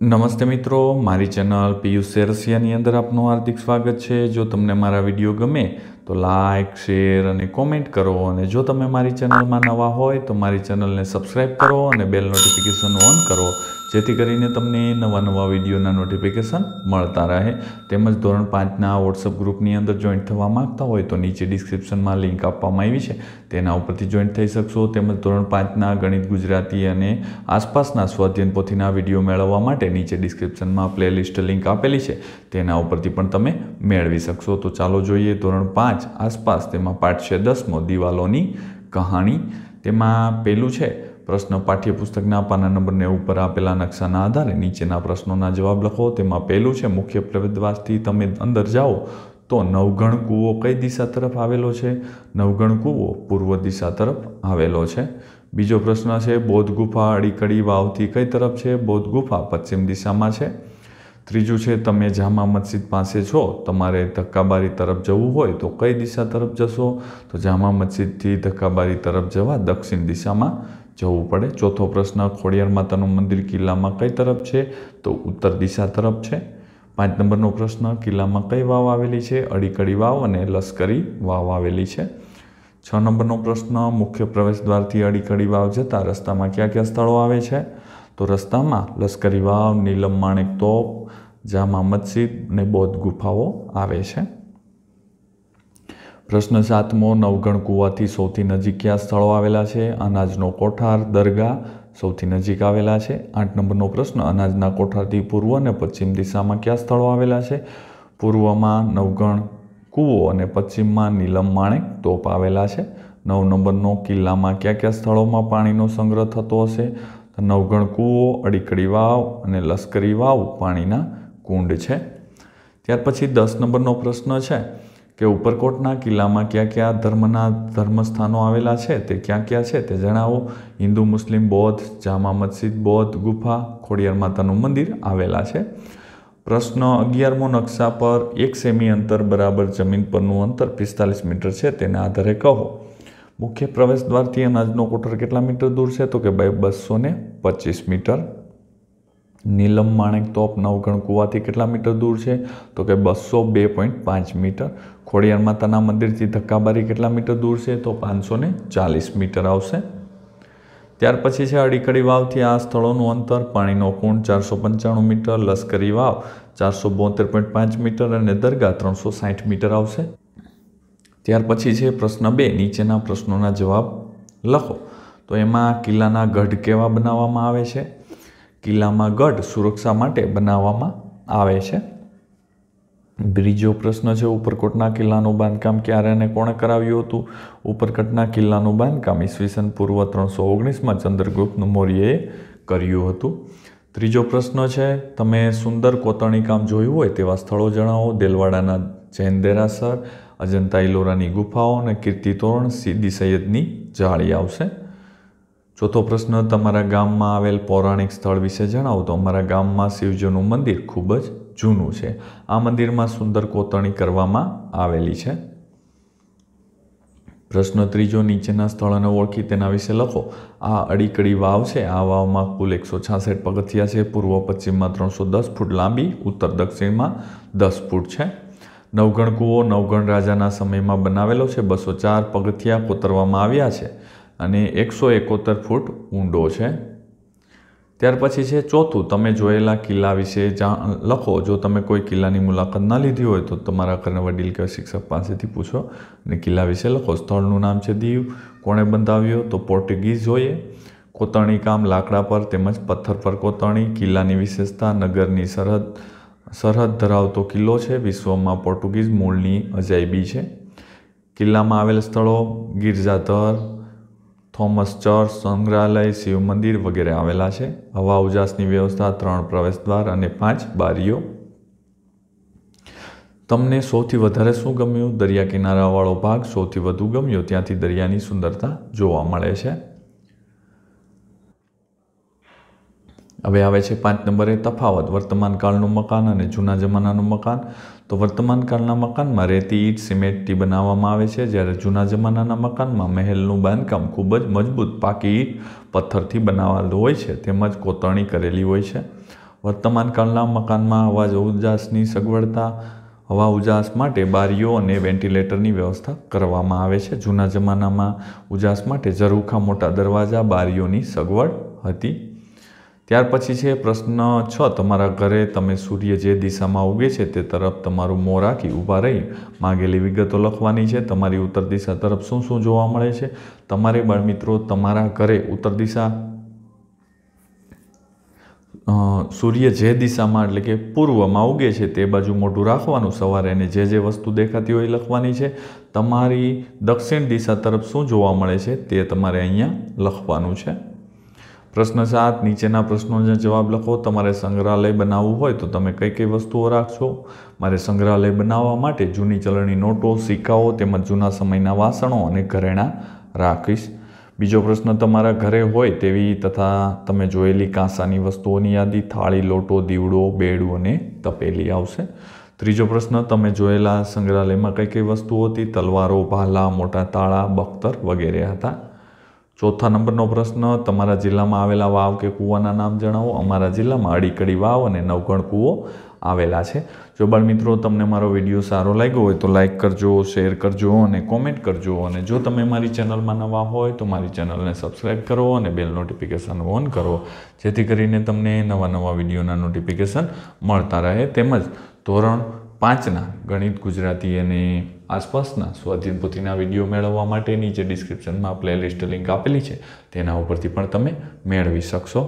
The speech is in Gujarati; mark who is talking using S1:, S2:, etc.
S1: નમસ્તે મિત્રો મારી ચેનલ પિયુષ સેરસિયાની અંદર આપનું હાર્દિક સ્વાગત છે જો તમને મારા વિડીયો ગમે તો લાઇક શેર અને કોમેન્ટ કરો અને જો તમે મારી ચેનલમાં નવા હોય તો મારી ચેનલને સબસ્ક્રાઈબ કરો અને બેલ નોટિફિકેશન ઓન કરો જેથી કરીને તમને નવા નવા વિડીયોના નોટિફિકેશન મળતા રહે તેમજ ધોરણ પાંચના વોટ્સઅપ ગ્રુપની અંદર જોઈન્ટ થવા માગતા હોય તો નીચે ડિસ્ક્રિપ્શનમાં લિંક આપવામાં આવી છે તેના ઉપરથી જોઈન્ટ થઈ શકશો તેમજ ધોરણ પાંચના ગણિત ગુજરાતી અને આસપાસના સ્વાધ્યન પોથીના વિડીયો મેળવવા માટે નીચે ડિસ્ક્રિપ્શનમાં પ્લેલિસ્ટ લિંક આપેલી છે તેના ઉપરથી પણ તમે મેળવી શકશો તો ચાલો જોઈએ ધોરણ પાંચ આસપાસ તેમાં પાઠ છે દસમો દિવાલોની કહાણી તેમાં પહેલું છે પ્રશ્ન પાઠ્યપુસ્તકના પાના નંબરને ઉપર આપેલા નકશાના આધારે નીચેના પ્રશ્નોના જવાબ લખો તેમાં પહેલું છે મુખ્ય પ્રવેદવાસથી તમે અંદર જાઓ તો નવઘણ કૂવો કઈ દિશા તરફ આવેલો છે નવઘણ કૂવો પૂર્વ દિશા તરફ આવેલો છે બીજો પ્રશ્ન છે બોધ ગુફા અડીકડી વાવથી કઈ તરફ છે બોધ ગુફા પશ્ચિમ દિશામાં છે ત્રીજું છે તમે જામા મસ્જિદ પાસે છો તમારે ધક્કાબારી તરફ જવું હોય તો કઈ દિશા તરફ જશો તો જામા મસ્જિદથી ધક્કાબારી તરફ જવા દક્ષિણ દિશામાં જવું પડે ચોથો પ્રશ્ન ખોડિયાર માતાનું મંદિર કિલ્લામાં કઈ તરફ છે તો ઉત્તર દિશા તરફ છે પાંચ નંબરનો પ્રશ્ન કિલ્લામાં કઈ વાવ આવેલી છે અડીકડી વાવ અને લશ્કરી વાવ આવેલી છે છ નંબરનો પ્રશ્ન મુખ્ય પ્રવેશદ્વારથી અડીકડી વાવ જતાં રસ્તામાં કયા કયા સ્થળો આવે છે તો રસ્તામાં લશ્કરી વાવ નીલમ માણેક તોપ જામા મસ્જિદ અને બૌદ્ધ ગુફાઓ આવે છે પ્રશ્ન સાતમો નવગણ કૂવાથી સૌથી નજીક કયા સ્થળો આવેલા છે અનાજનો કોઠાર દરગાહ સૌથી નજીક આવેલા છે આઠ નંબરનો પ્રશ્ન અનાજના કોઠારથી પૂર્વ અને પશ્ચિમ દિશામાં કયા સ્થળો આવેલા છે પૂર્વમાં નવગણ કૂવો અને પશ્ચિમમાં નીલમ માણેક તોપ આવેલા છે નવ નંબરનો કિલ્લામાં કયા કયા સ્થળોમાં પાણીનો સંગ્રહ થતો હશે નવગણ કૂવો અડીકડી વાવ અને લશ્કરી વાવ પાણીના કુંડ છે ત્યાર પછી દસ નંબરનો પ્રશ્ન છે કે ઉપરકોટના કિલ્લામાં ક્યાં ક્યાં ધર્મના ધર્મસ્થાનો આવેલા છે તે ક્યાં ક્યાં છે તે જણાવો હિન્દુ મુસ્લિમ બૌદ્ધ જામા મસ્જિદ બૌદ્ધ ગુફા ખોડિયાર માતાનું મંદિર આવેલા છે પ્રશ્ન અગિયારમો નકશા પર એક સેમી અંતર બરાબર જમીન પરનું અંતર પિસ્તાલીસ મીટર છે તેના આધારે કહો મુખ્ય પ્રવેશ દ્વારથી અનાજનો કોટર કેટલા મીટર દૂર છે તો કે ભાઈ બસો ને પચીસ મીટર નીલમ માણેક તોપ નવઘણ કુવાથી કેટલા મીટર દૂર છે તો કે બસો બે પોઈન્ટ પાંચ મીટર ખોડિયાર માતાના મંદિરથી ધક્કાબારી કેટલા મીટર દૂર છે તો પાંચસો ચાલીસ મીટર આવશે ત્યાર પછી છે અડીકડી વાવથી આ સ્થળોનું અંતર પાણીનો કુંડ ચારસો પંચાણું મીટર લશ્કરી વાવ ચારસો બોતેર પોઈન્ટ પાંચ મીટર અને દરગાહ ત્રણસો સાઠ મીટર આવશે ત્યાર પછી છે પ્રશ્ન બે નીચેના પ્રશ્નોના જવાબ લખો તો એમાં કિલ્લાના ગઢ કેવા બનાવવામાં આવે છે કિલ્લામાં ગઢ સુરક્ષા માટે બનાવવામાં આવે છે બીજો પ્રશ્ન છે ઉપરકોટના કિલ્લાનું બાંધકામ ક્યારે અને કોણે કરાવ્યું હતું ઉપરકોટના કિલ્લાનું બાંધકામ ઈસવીસન પૂર્વ ત્રણસો ઓગણીસમાં ચંદ્રગુપ્ત મૌર્યએ કર્યું હતું ત્રીજો પ્રશ્ન છે તમે સુંદર કોતરણી કામ જોયું હોય તેવા સ્થળો જણાવો દેલવાડાના જૈન દેરાસર અજંતા ઇલોરાની ગુફાઓ અને કીર્તિતોરણ સીદી સૈયદની જાળી આવશે ચોથો પ્રશ્ન તમારા ગામમાં આવેલ પૌરાણિક સ્થળ વિશે જણાવો તો અમારા ગામમાં શિવજીનું મંદિર ખૂબ જ જૂનું છે આ મંદિરમાં સુંદર કોતરણી કરવામાં આવેલી છે પ્રશ્ન ત્રીજો નીચેના સ્થળોને ઓળખી તેના વિશે લખો આ અડીકડી વાવ છે આ વાવમાં કુલ એકસો છાસઠ પગથિયા છે પૂર્વ પશ્ચિમમાં ત્રણસો દસ ફૂટ લાંબી ઉત્તર દક્ષિણમાં દસ ફૂટ છે નવગણ કૂવો નવગણ રાજાના સમયમાં બનાવેલો છે બસો ચાર પગથિયા કોતરવામાં આવ્યા છે અને એકસો એકોતેર ફૂટ ઊંડો છે ત્યાર પછી છે ચોથું તમે જોયેલા કિલ્લા વિશે જાણ લખો જો તમે કોઈ કિલ્લાની મુલાકાત ના લીધી હોય તો તમારા ઘરના વડીલ કે શિક્ષક પાસેથી પૂછો અને કિલ્લા વિશે લખો સ્થળનું નામ છે દીવ કોણે બંધાવ્યો તો પોર્ટુગીઝ જોઈએ કોતરણી કામ લાકડા પર તેમજ પથ્થર પર કોતરણી કિલ્લાની વિશેષતા નગરની સરહદ સરહદ ધરાવતો કિલ્લો છે વિશ્વમાં પોર્ટુગીઝ મૂળની અજાયબી છે કિલ્લામાં આવેલ સ્થળો ગિરજાધર થોમસ ચર્ચ સંગ્રહાલય શિવ મંદિર વગેરે આવેલા છે હવા ઉજાસની વ્યવસ્થા ત્રણ પ્રવેશદ્વાર અને પાંચ બારીઓ તમને સૌથી વધારે શું ગમ્યું દરિયા કિનારાવાળો ભાગ સૌથી વધુ ગમ્યો ત્યાંથી દરિયાની સુંદરતા જોવા મળે છે હવે આવે છે પાંચ નંબરે તફાવત વર્તમાનકાળનું મકાન અને જૂના જમાનાનું મકાન તો વર્તમાનકાળના મકાનમાં રેતી ઈટ સિમેન્ટથી બનાવવામાં આવે છે જ્યારે જૂના જમાનાના મકાનમાં મહેલનું બાંધકામ ખૂબ જ મજબૂત પાકી ઈટ પથ્થરથી બનાવેલું હોય છે તેમજ કોતરણી કરેલી હોય છે વર્તમાનકાળના મકાનમાં હવા ઉજાસની સગવડતા હવા ઉજાસ માટે બારીઓ અને વેન્ટિલેટરની વ્યવસ્થા કરવામાં આવે છે જૂના જમાનામાં ઉજાસ માટે ઝરૂખા મોટા દરવાજા બારીઓની સગવડ હતી ત્યાર પછી છે પ્રશ્ન છ તમારા ઘરે તમે સૂર્ય જે દિશામાં ઉગે છે તે તરફ તમારું મોં રાખી ઊભા રહી માગેલી વિગતો લખવાની છે તમારી ઉત્તર દિશા તરફ શું શું જોવા મળે છે તમારે બાળમિત્રો તમારા ઘરે ઉત્તર દિશા સૂર્ય જે દિશામાં એટલે કે પૂર્વમાં ઉગે છે તે બાજુ મોઢું રાખવાનું સવારે અને જે જે વસ્તુ દેખાતી હોય લખવાની છે તમારી દક્ષિણ દિશા તરફ શું જોવા મળે છે તે તમારે અહીંયા લખવાનું છે પ્રશ્ન સાત નીચેના પ્રશ્નોના જવાબ લખો તમારે સંગ્રહાલય બનાવવું હોય તો તમે કઈ કઈ વસ્તુઓ રાખશો મારે સંગ્રહાલય બનાવવા માટે જૂની ચલણી નોટો સિક્કાઓ તેમજ જૂના સમયના વાસણો અને ઘરેણાં રાખીશ બીજો પ્રશ્ન તમારા ઘરે હોય તેવી તથા તમે જોયેલી કાંસાની વસ્તુઓની યાદી થાળી લોટો દીવડો બેડું અને તપેલી આવશે ત્રીજો પ્રશ્ન તમે જોયેલા સંગ્રહાલયમાં કઈ કઈ વસ્તુઓ હતી તલવારો ભાલા મોટા તાળા બખ્તર વગેરે હતા ચોથા નંબરનો પ્રશ્ન તમારા જિલ્લામાં આવેલા વાવ કે કૂવાના નામ જણાવો અમારા જિલ્લામાં અડીકડી વાવ અને નવઘણ કૂવો આવેલા છે જો બાળ મિત્રો તમને મારો વિડીયો સારો લાગ્યો હોય તો લાઇક કરજો શેર કરજો અને કોમેન્ટ કરજો અને જો તમે મારી ચેનલમાં નવા હોય તો મારી ચેનલને સબસ્ક્રાઈબ કરો અને બેલ નોટિફિકેશન ઓન કરો જેથી કરીને તમને નવા નવા વિડીયોના નોટિફિકેશન મળતા રહે તેમજ ધોરણ પાંચના ગણિત ગુજરાતી અને આસપાસના સ્વાધીન પોથીના વિડીયો મેળવવા માટેની જે ડિસ્ક્રિપ્શનમાં પ્લેલિસ્ટ લિંક આપેલી છે તેના ઉપરથી પણ તમે મેળવી શકશો